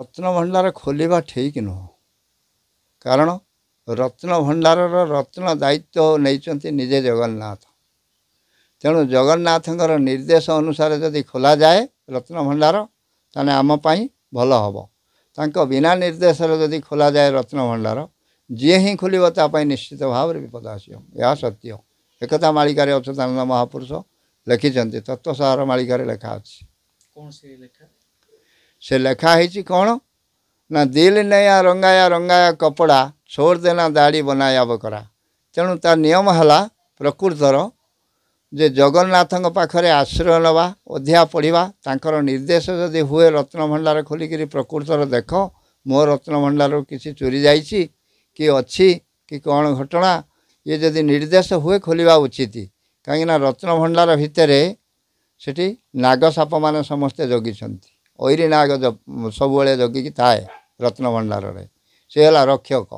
ରତ୍ନଭଣ୍ଡାର ଖୋଲିବା ଠିକ୍ ନୁହଁ କାରଣ ରତ୍ନଭଣ୍ଡାରର ରତ୍ନ ଦାୟିତ୍ୱ ନେଇଛନ୍ତି ନିଜେ ଜଗନ୍ନାଥ ତେଣୁ ଜଗନ୍ନାଥଙ୍କର ନିର୍ଦ୍ଦେଶ ଅନୁସାରେ ଯଦି ଖୋଲାଯାଏ ରତ୍ନଭଣ୍ଡାର ତାହେଲେ ଆମ ପାଇଁ ଭଲ ହେବ ତାଙ୍କ ବିନା ନିର୍ଦ୍ଦେଶରେ ଯଦି ଖୋଲାଯାଏ ରତ୍ନଭଣ୍ଡାର ଯିଏ ହିଁ ଖୋଲିବ ତା ପାଇଁ ନିଶ୍ଚିତ ଭାବରେ ବିପଦ ଆସିବ ଏହା ସତ୍ୟ ଏକତା ମାଳିକାରେ ଅଚ୍ୟୁତାନନ୍ଦ ମହାପୁରୁଷ ଲେଖିଛନ୍ତି ତତ୍ତ୍ୱସାର ମାଳିକାରେ ଲେଖା ଅଛି କୌଣସି ଲେଖା ସେ ଲେଖା ହେଇଛି କ'ଣ ନା ଦିଲ୍ ନେୟା ରଙ୍ଗାୟା ରଙ୍ଗାୟା କପଡ଼ା ଛୋର ଦେନା ଦାଢ଼ି ବନାୟା ବକରା ତେଣୁ ତା ନିୟମ ହେଲା ପ୍ରକୃତର ଯେ ଜଗନ୍ନାଥଙ୍କ ପାଖରେ ଆଶ୍ରୟ ନେବା ଅଧ୍ୟା ପଢ଼ିବା ତାଙ୍କର ନିର୍ଦ୍ଦେଶ ଯଦି ହୁଏ ରତ୍ନଭଣ୍ଡାର ଖୋଲିକିରି ପ୍ରକୃତର ଦେଖ ମୋ ରତ୍ନଭଣ୍ଡାରରୁ କିଛି ଚୋରି ଯାଇଛି କି ଅଛି କି କ'ଣ ଘଟଣା ଇଏ ଯଦି ନିର୍ଦ୍ଦେଶ ହୁଏ ଖୋଲିବା ଉଚିତ କାହିଁକିନା ରତ୍ନଭଣ୍ଡାର ଭିତରେ ସେଠି ନାଗସାପମାନେ ସମସ୍ତେ ଜଗିଛନ୍ତି ଐରି ନାଗ ସବୁବେଳେ ଜଗିକି ଥାଏ ରତ୍ନଭଣ୍ଡାରରେ ସେ ହେଲା ରକ୍ଷକ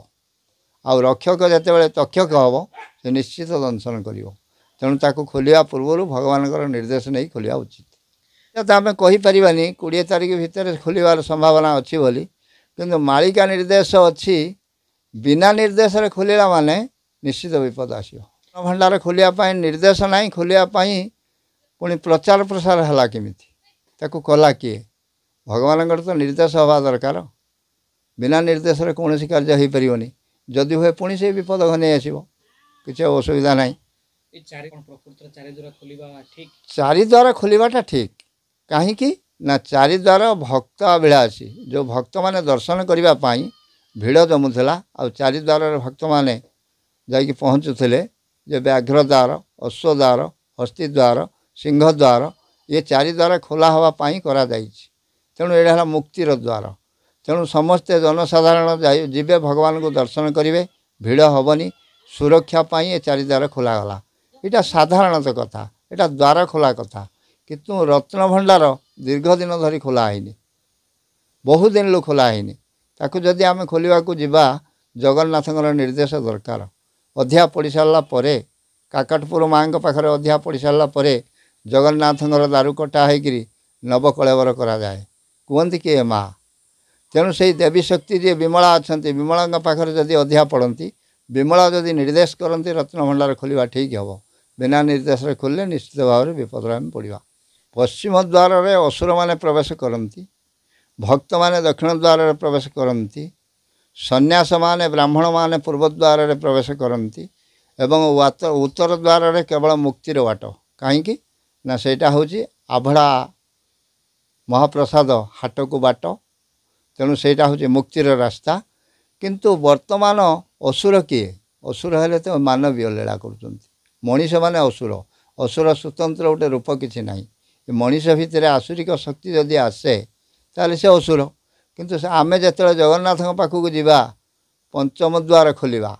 ଆଉ ରକ୍ଷକ ଯେତେବେଳେ ତକ୍ଷକ ହେବ ସେ ନିଶ୍ଚିତ ଦଂଶନ କରିବ ତେଣୁ ତାକୁ ଖୋଲିବା ପୂର୍ବରୁ ଭଗବାନଙ୍କର ନିର୍ଦ୍ଦେଶ ନେଇ ଖୋଲିବା ଉଚିତ ଯଥା ଆମେ କହିପାରିବାନି କୋଡ଼ିଏ ତାରିଖ ଭିତରେ ଖୋଲିବାର ସମ୍ଭାବନା ଅଛି ବୋଲି କିନ୍ତୁ ମାଳିକା ନିର୍ଦ୍ଦେଶ ଅଛି ବିନା ନିର୍ଦ୍ଦେଶରେ ଖୋଲିଲା ମାନେ ନିଶ୍ଚିତ ବିପଦ ଆସିବ ଭଣ୍ଡାର ଖୋଲିବା ପାଇଁ ନିର୍ଦ୍ଦେଶ ନାହିଁ ଖୋଲିବା ପାଇଁ ପୁଣି ପ୍ରଚାର ପ୍ରସାର ହେଲା କେମିତି ତାକୁ କଲା କିଏ भगवान तो निर्देश हवा दरकार बिना निर्देश कौन सी कार्य हो पार जदि हुए पुणी से विपद घन आस असुविधा ना चारिद्वार खोल ठीक कहीं ना चारिद्वार भक्त अभिलाषी जो भक्त मैंने दर्शन करने भिड़ जमुला आ चारिद्वार भक्त मैंने जाचुले द्वार अश्वद्वार हस्तीद्वार सिंहद्वार ये चारिद्वार खोला हाँपाई कर ତେଣୁ ଏଇଟା ହେଲା ମୁକ୍ତିର ଦ୍ୱାର ତେଣୁ ସମସ୍ତେ ଜନସାଧାରଣ ଯାଇ ଯିବେ ଭଗବାନଙ୍କୁ ଦର୍ଶନ କରିବେ ଭିଡ଼ ହେବନି ସୁରକ୍ଷା ପାଇଁ ଏ ଚାରି ଦ୍ୱାର ଖୋଲାଗଲା ଏଇଟା ସାଧାରଣତଃ କଥା ଏଇଟା ଦ୍ୱାର ଖୋଲା କଥା କିନ୍ତୁ ରତ୍ନଭଣ୍ଡାର ଦୀର୍ଘ ଦିନ ଧରି ଖୋଲା ହେଇନି ବହୁ ଦିନରୁ ଖୋଲା ହେଇନି ତାକୁ ଯଦି ଆମେ ଖୋଲିବାକୁ ଯିବା ଜଗନ୍ନାଥଙ୍କର ନିର୍ଦ୍ଦେଶ ଦରକାର ଅଧ୍ୟା ପଡ଼ି ସାରିଲା ପରେ କାକଟପୁର ମାଆଙ୍କ ପାଖରେ ଅଧ୍ୟା ପଡ଼ି ସାରିଲା ପରେ ଜଗନ୍ନାଥଙ୍କର ଦାରୁକଟା ହେଇକିରି ହୋଇକରି ନବକଳେବର କରାଯାଏ କୁହନ୍ତି କିଏ ମା ତେଣୁ ସେଇ ଦେବୀ ଶକ୍ତି ଯିଏ ବିମଳା ଅଛନ୍ତି ବିମଳାଙ୍କ ପାଖରେ ଯଦି ଅଧିଆ ପଡ଼ନ୍ତି ବିମଳା ଯଦି ନିର୍ଦ୍ଦେଶ କରନ୍ତି ରତ୍ନଭଣ୍ଡାର ଖୋଲିବା ଠିକ୍ ହେବ ବିନା ନିର୍ଦ୍ଦେଶରେ ଖୋଲିଲେ ନିଶ୍ଚିତ ଭାବରେ ବିପଦରେ ଆମେ ପଡ଼ିବା ପଶ୍ଚିମ ଦ୍ୱାରରେ ଅସୁରମାନେ ପ୍ରବେଶ କରନ୍ତି ଭକ୍ତମାନେ ଦକ୍ଷିଣ ଦ୍ୱାରରେ ପ୍ରବେଶ କରନ୍ତି ସନ୍ନ୍ୟାସମାନେ ବ୍ରାହ୍ମଣମାନେ ପୂର୍ବ ଦ୍ୱାରରେ ପ୍ରବେଶ କରନ୍ତି ଏବଂ ଉତ୍ତର ଦ୍ୱାରରେ କେବଳ ମୁକ୍ତିର ବାଟ କାହିଁକି ନା ସେଇଟା ହେଉଛି ଆଭଡ଼ା ମହାପ୍ରସାଦ ହାଟକୁ ବାଟ ତେଣୁ ସେଇଟା ହେଉଛି ମୁକ୍ତିର ରାସ୍ତା କିନ୍ତୁ ବର୍ତ୍ତମାନ ଅସୁର କିଏ ଅସୁର ହେଲେ ତ ମାନବୀୟ ଲୀଳା କରୁଛନ୍ତି ମଣିଷମାନେ ଅସୁର ଅସୁର ସ୍ୱତନ୍ତ୍ର ଗୋଟେ ରୂପ କିଛି ନାହିଁ ମଣିଷ ଭିତରେ ଆସୁରିକ ଶକ୍ତି ଯଦି ଆସେ ତାହେଲେ ସେ ଅସୁର କିନ୍ତୁ ଆମେ ଯେତେବେଳେ ଜଗନ୍ନାଥଙ୍କ ପାଖକୁ ଯିବା ପଞ୍ଚମ ଦ୍ୱାର ଖୋଲିବା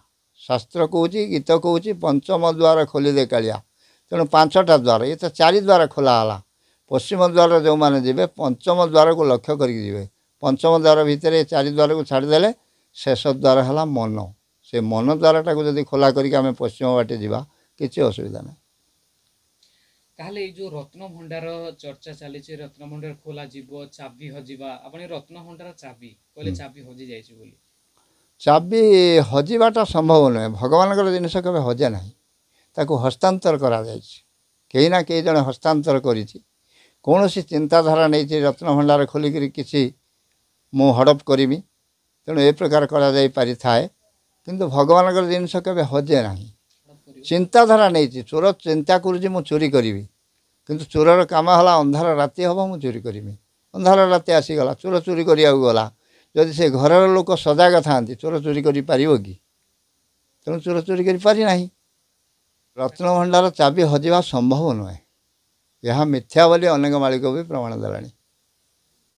ଶାସ୍ତ୍ର କହୁଛି ଗୀତ କହୁଛି ପଞ୍ଚମ ଦ୍ୱାର ଖୋଲିଦେ କାଳିଆ ତେଣୁ ପାଞ୍ଚଟା ଦ୍ୱାର ଏ ତ ଚାରି ଦ୍ୱାର ଖୋଲା ହେଲା ପଶ୍ଚିମ ଦ୍ୱାର ଯେଉଁମାନେ ଯିବେ ପଞ୍ଚମ ଦ୍ୱାରକୁ ଲକ୍ଷ୍ୟ କରିକି ଯିବେ ପଞ୍ଚମ ଦ୍ୱାର ଭିତରେ ଚାରି ଦ୍ୱାରକୁ ଛାଡ଼ିଦେଲେ ଶେଷ ଦ୍ୱାର ହେଲା ମନ ସେ ମନ ଦ୍ୱାରଟାକୁ ଯଦି ଖୋଲା କରିକି ଆମେ ପଶ୍ଚିମ ବାଟେ ଯିବା କିଛି ଅସୁବିଧା ନାହିଁ ତାହେଲେ ଏଇ ଯେଉଁ ରତ୍ନଭଣ୍ଡାର ଚର୍ଚ୍ଚା ଚାଲିଛି ରତ୍ନଭଣ୍ଡାର ଯିବ ଚାବି ହଜିବା ଆପଣ ରତ୍ନଭଣ୍ଡାର ଚାବି କହିଲେ ଚାବି ହଜିଯାଇଛି ବୋଲି ଚାବି ହଜିବାଟା ସମ୍ଭବ ନୁହେଁ ଭଗବାନଙ୍କର ଜିନିଷ କେବେ ହଜେ ନାହିଁ ତାକୁ ହସ୍ତାନ୍ତର କରାଯାଇଛି କେହି ନା କେହି ଜଣେ ହସ୍ତାନ୍ତର କରିଛି କୌଣସି ଚିନ୍ତାଧାରା ନେଇଛି ରତ୍ନଭଣ୍ଡାର ଖୋଲିକରି କିଛି ମୁଁ ହଡ଼ପ କରିବି ତେଣୁ ଏ ପ୍ରକାର କରାଯାଇ ପାରିଥାଏ କିନ୍ତୁ ଭଗବାନଙ୍କର ଜିନିଷ କେବେ ହଜେ ନାହିଁ ଚିନ୍ତାଧାରା ନେଇଛି ଚୋର ଚିନ୍ତା କରୁଛି ମୁଁ ଚୋରି କରିବି କିନ୍ତୁ ଚୋରର କାମ ହେଲା ଅନ୍ଧାର ରାତି ହେବ ମୁଁ ଚୋରି କରିବି ଅନ୍ଧାର ରାତି ଆସିଗଲା ଚୋର ଚୋରି କରିବାକୁ ଗଲା ଯଦି ସେ ଘରର ଲୋକ ସଜାଗ ଥାଆନ୍ତି ଚୋର ଚୋରି କରିପାରିବ କି ତେଣୁ ଚୋର ଚୋରି କରିପାରି ନାହିଁ ରତ୍ନଭଣ୍ଡାର ଚାବି ହଜିବା ସମ୍ଭବ ନୁହେଁ यहाँ मिथ्या बोली अनेक मालिक भी प्रमाण देलाणी